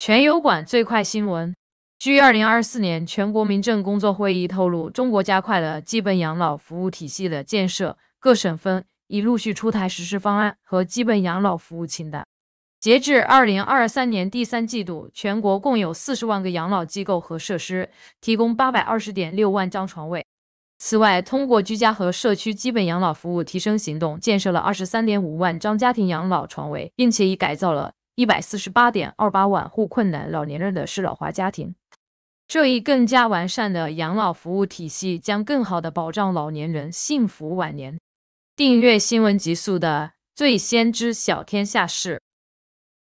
全油管最快新闻。据二零二四年全国民政工作会议透露，中国加快了基本养老服务体系的建设，各省份已陆续出台实施方案和基本养老服务清单。截至二零二三年第三季度，全国共有四十万个养老机构和设施，提供八百二十点六万张床位。此外，通过居家和社区基本养老服务提升行动，建设了二十三点五万张家庭养老床位，并且已改造了。一百四十八点二八万户困难老年人的是老华家庭，这一更加完善的养老服务体系将更好的保障老年人幸福晚年。订阅新闻极速的，最先知晓天下事。